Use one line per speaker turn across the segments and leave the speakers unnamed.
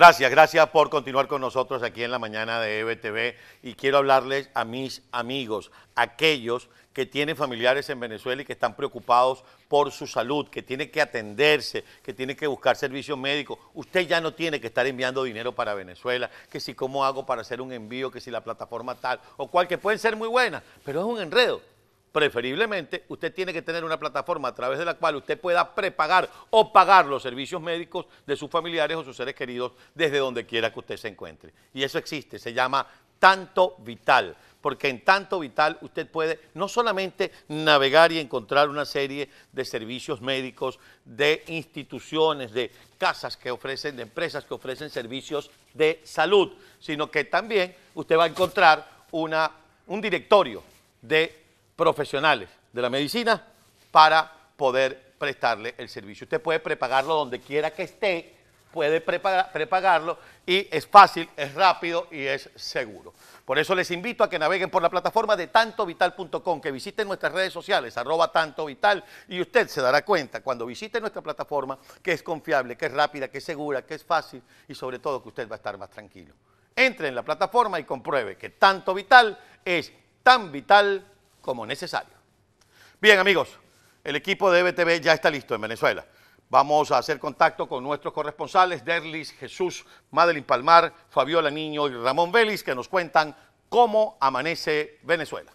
Gracias, gracias por continuar con nosotros aquí en la mañana de EBTV y quiero hablarles a mis amigos, aquellos que tienen familiares en Venezuela y que están preocupados por su salud, que tienen que atenderse, que tienen que buscar servicios médicos. Usted ya no tiene que estar enviando dinero para Venezuela, que si cómo hago para hacer un envío, que si la plataforma tal o cual, que pueden ser muy buenas, pero es un enredo. Preferiblemente, usted tiene que tener una plataforma a través de la cual usted pueda prepagar o pagar los servicios médicos de sus familiares o sus seres queridos desde donde quiera que usted se encuentre. Y eso existe, se llama tanto vital, porque en tanto vital usted puede no solamente navegar y encontrar una serie de servicios médicos, de instituciones, de casas que ofrecen, de empresas que ofrecen servicios de salud, sino que también usted va a encontrar una, un directorio de profesionales de la medicina para poder prestarle el servicio. Usted puede prepagarlo donde quiera que esté, puede prepagarlo y es fácil, es rápido y es seguro. Por eso les invito a que naveguen por la plataforma de tantovital.com, que visiten nuestras redes sociales, arroba tantovital, y usted se dará cuenta cuando visite nuestra plataforma que es confiable, que es rápida, que es segura, que es fácil y sobre todo que usted va a estar más tranquilo. Entre en la plataforma y compruebe que Tanto Vital es tan vital como necesario. Bien, amigos, el equipo de BTV ya está listo en Venezuela. Vamos a hacer contacto con nuestros corresponsales, Derlis, Jesús, Madeline Palmar, Fabiola Niño y Ramón Vélez, que nos cuentan cómo amanece Venezuela.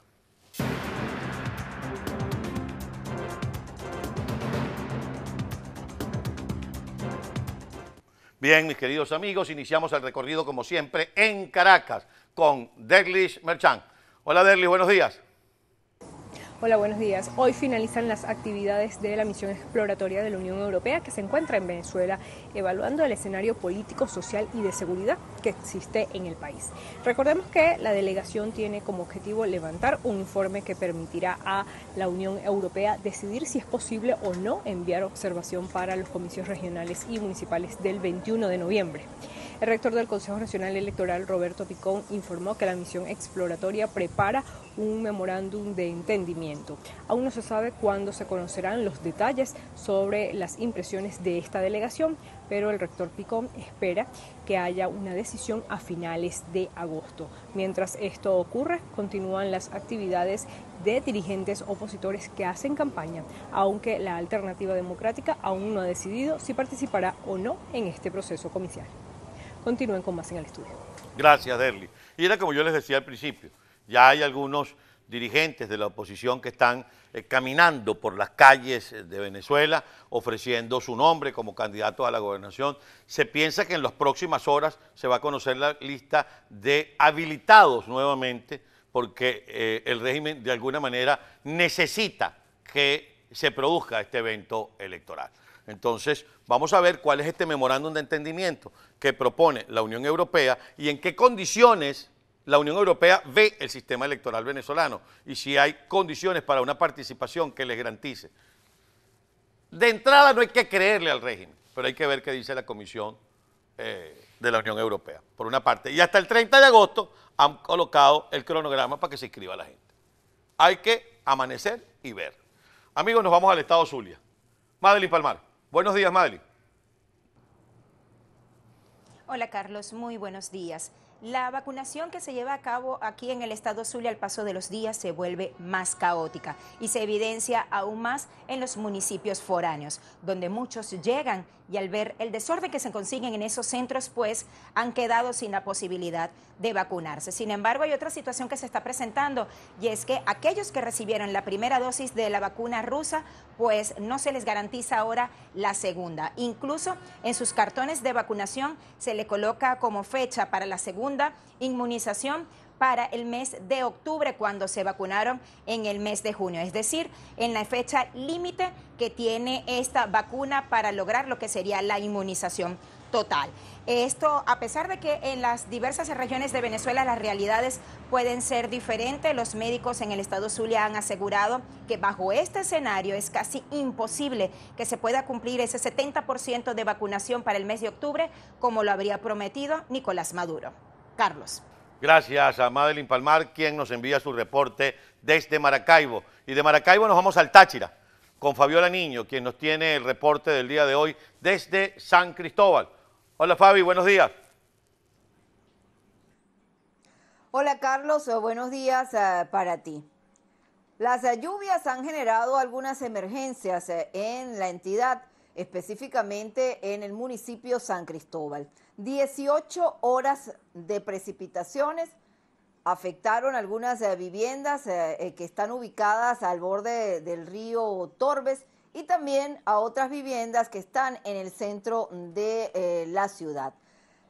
Bien, mis queridos amigos, iniciamos el recorrido como siempre en Caracas con Derlis Merchant. Hola Derlis, buenos días.
Hola, buenos días. Hoy finalizan las actividades de la misión exploratoria de la Unión Europea que se encuentra en Venezuela, evaluando el escenario político, social y de seguridad que existe en el país. Recordemos que la delegación tiene como objetivo levantar un informe que permitirá a la Unión Europea decidir si es posible o no enviar observación para los comicios regionales y municipales del 21 de noviembre. El rector del Consejo Nacional Electoral, Roberto Picón, informó que la misión exploratoria prepara un memorándum de entendimiento. Aún no se sabe cuándo se conocerán los detalles sobre las impresiones de esta delegación, pero el rector Picón espera que haya una decisión a finales de agosto. Mientras esto ocurre, continúan las actividades de dirigentes opositores que hacen campaña, aunque la alternativa democrática aún no ha decidido si participará o no en este proceso comicial. Continúen con más en el estudio.
Gracias, Derli. Y era como yo les decía al principio, ya hay algunos dirigentes de la oposición que están eh, caminando por las calles eh, de Venezuela ofreciendo su nombre como candidato a la gobernación. Se piensa que en las próximas horas se va a conocer la lista de habilitados nuevamente porque eh, el régimen de alguna manera necesita que se produzca este evento electoral. Entonces, vamos a ver cuál es este memorándum de entendimiento que propone la Unión Europea y en qué condiciones la Unión Europea ve el sistema electoral venezolano y si hay condiciones para una participación que les garantice. De entrada no hay que creerle al régimen, pero hay que ver qué dice la Comisión eh, de la Unión Europea, por una parte. Y hasta el 30 de agosto han colocado el cronograma para que se inscriba la gente. Hay que amanecer y ver. Amigos, nos vamos al estado Zulia. Madeline Palmar. Buenos días, Mali.
Hola Carlos, muy buenos días. La vacunación que se lleva a cabo aquí en el estado Zulia al paso de los días se vuelve más caótica y se evidencia aún más en los municipios foráneos, donde muchos llegan y al ver el desorden que se consiguen en esos centros, pues han quedado sin la posibilidad de vacunarse. Sin embargo, hay otra situación que se está presentando y es que aquellos que recibieron la primera dosis de la vacuna rusa, pues no se les garantiza ahora la segunda. Incluso en sus cartones de vacunación se le coloca como fecha para la segunda inmunización para el mes de octubre cuando se vacunaron en el mes de junio, es decir, en la fecha límite que tiene esta vacuna para lograr lo que sería la inmunización total. Esto, a pesar de que en las diversas regiones de Venezuela las realidades pueden ser diferentes, los médicos en el estado Zulia han asegurado que bajo este escenario es casi imposible que se pueda cumplir ese 70% de vacunación para el mes de octubre como lo habría prometido Nicolás Maduro. Carlos.
Gracias a Madeline Palmar, quien nos envía su reporte desde Maracaibo. Y de Maracaibo nos vamos al Táchira, con Fabiola Niño, quien nos tiene el reporte del día de hoy desde San Cristóbal. Hola Fabi, buenos días.
Hola Carlos, eh, buenos días eh, para ti. Las eh, lluvias han generado algunas emergencias en la entidad específicamente en el municipio San Cristóbal. 18 horas de precipitaciones afectaron algunas eh, viviendas eh, eh, que están ubicadas al borde del río Torbes y también a otras viviendas que están en el centro de la ciudad.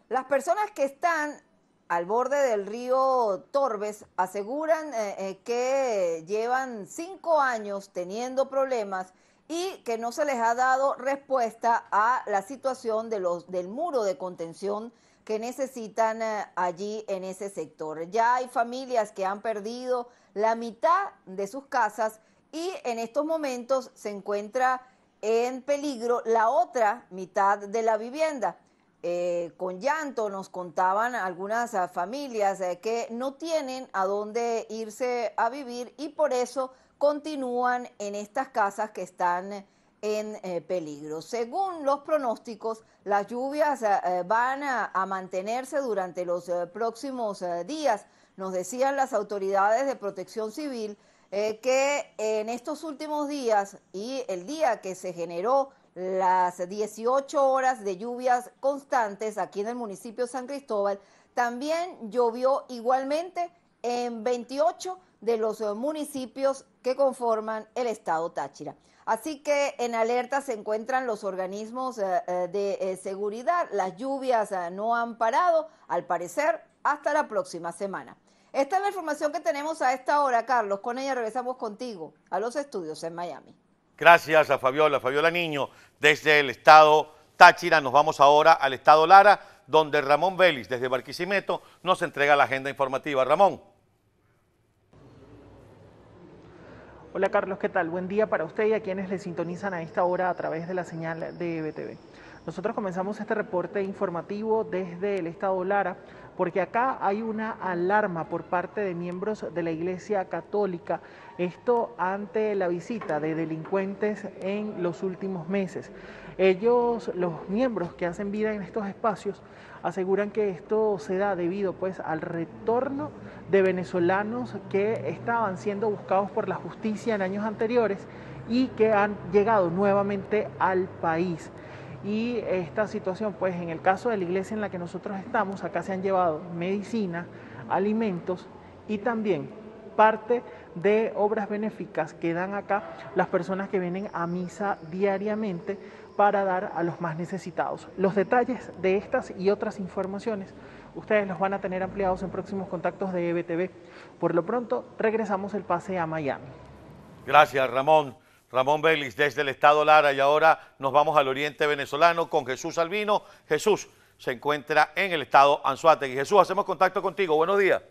Las personas que están al borde del río Torbes aseguran que llevan cinco años teniendo problemas y que no se les ha dado respuesta a la situación de los, del muro de contención que necesitan eh, allí en ese sector. Ya hay familias que han perdido la mitad de sus casas y en estos momentos se encuentra en peligro la otra mitad de la vivienda. Eh, con llanto nos contaban algunas eh, familias que no tienen a dónde irse a vivir y por eso continúan en estas casas que están en eh, peligro. Según los pronósticos, las lluvias eh, eh, van a, mantenerse durante los próximos días. Nos decían las autoridades de protección civil que en estos últimos días y el día que se generó las 18 horas de lluvias constantes aquí en el municipio de San Cristóbal, también llovió igualmente en 28 de los eh, municipios que conforman el estado Táchira. Así que en alerta se encuentran los organismos eh, eh, de seguridad. Las lluvias no han parado, al parecer, hasta la próxima semana. Esta es la información que tenemos a esta hora, Carlos. Con ella regresamos contigo a los estudios en Miami.
Gracias a Fabiola, Fabiola Niño, desde el estado Táchira. Nos vamos ahora al estado Lara, donde Ramón Vélez, desde Barquisimeto, nos entrega la agenda informativa. Ramón.
Hola Carlos, ¿qué tal? Buen día para usted y a quienes le sintonizan a esta hora a través de la señal de BTV. Nosotros comenzamos este reporte informativo desde el estado Lara, porque acá hay una alarma por parte de miembros de la Iglesia Católica, esto ante la visita de delincuentes en los últimos meses. Ellos, los miembros que hacen vida en estos espacios, aseguran que esto se da debido pues al retorno de venezolanos que estaban siendo buscados por la justicia en años anteriores y que han llegado nuevamente al país. Y esta situación, pues en el caso de la iglesia en la que nosotros estamos, acá se han llevado medicina, alimentos y también parte de obras benéficas que dan acá las personas que vienen a misa diariamente para dar a los más necesitados. Los detalles de estas y otras informaciones ustedes los van a tener ampliados en próximos contactos de EBTV. Por lo pronto, regresamos el pase a Miami.
Gracias, Ramón. Ramón Vélez desde el estado Lara y ahora nos vamos al oriente venezolano con Jesús Albino. Jesús se encuentra en el estado Anzuategui. Jesús, hacemos contacto contigo. Buenos días.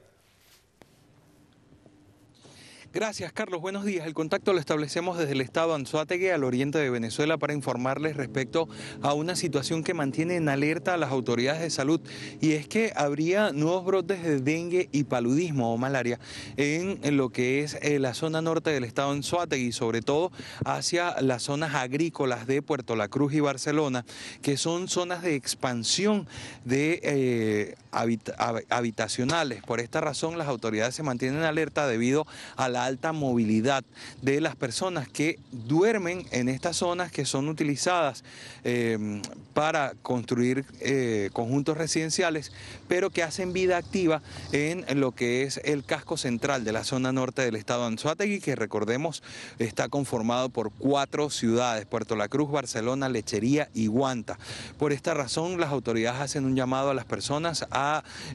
Gracias, Carlos. Buenos días. El contacto lo establecemos desde el estado Anzuategui al oriente de Venezuela para informarles respecto a una situación que mantiene en alerta a las autoridades de salud y es que habría nuevos brotes de dengue y paludismo o malaria en lo que es eh, la zona norte del estado Anzuategui, sobre todo hacia las zonas agrícolas de Puerto La Cruz y Barcelona, que son zonas de expansión de eh, habitacionales. Por esta razón, las autoridades se mantienen alerta debido a la alta movilidad de las personas que duermen en estas zonas que son utilizadas em, para construir eh, conjuntos residenciales, pero que hacen vida activa en lo que es el casco central de la zona norte del estado de Anzuategui, que recordemos está conformado por cuatro ciudades, Puerto La Cruz, Barcelona, Lechería y Guanta. Por esta razón, las autoridades hacen un llamado a las personas a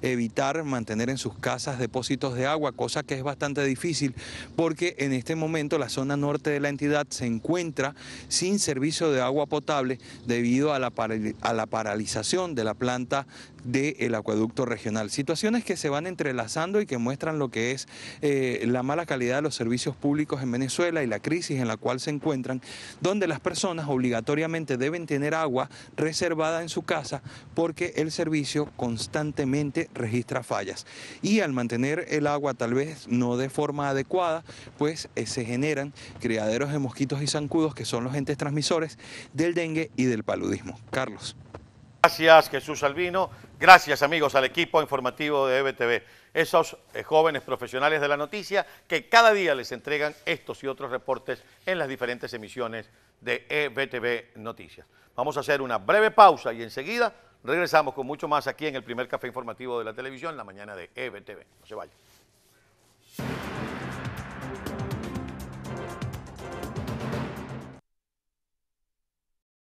evitar mantener en sus casas depósitos de agua, cosa que es bastante difícil porque en este momento la zona norte de la entidad se encuentra sin servicio de agua potable debido a la, a la paralización de la planta del acueducto regional. Situaciones que se van entrelazando y que muestran lo que es eh, la mala calidad de los servicios públicos en Venezuela y la crisis en la cual se encuentran, donde las personas obligatoriamente deben tener agua reservada en su casa porque el servicio constante registra fallas. Y al mantener el agua tal vez no de forma adecuada, pues eh, se generan criaderos de mosquitos y zancudos que son los entes transmisores del dengue y del paludismo. Carlos.
Gracias Jesús Albino, gracias amigos al equipo informativo de EBTV, esos eh, jóvenes profesionales de la noticia que cada día les entregan estos y otros reportes en las diferentes emisiones de EBTV Noticias. Vamos a hacer una breve pausa y enseguida Regresamos con mucho más aquí en el primer café informativo de la televisión, la mañana de EBTV. No se vayan.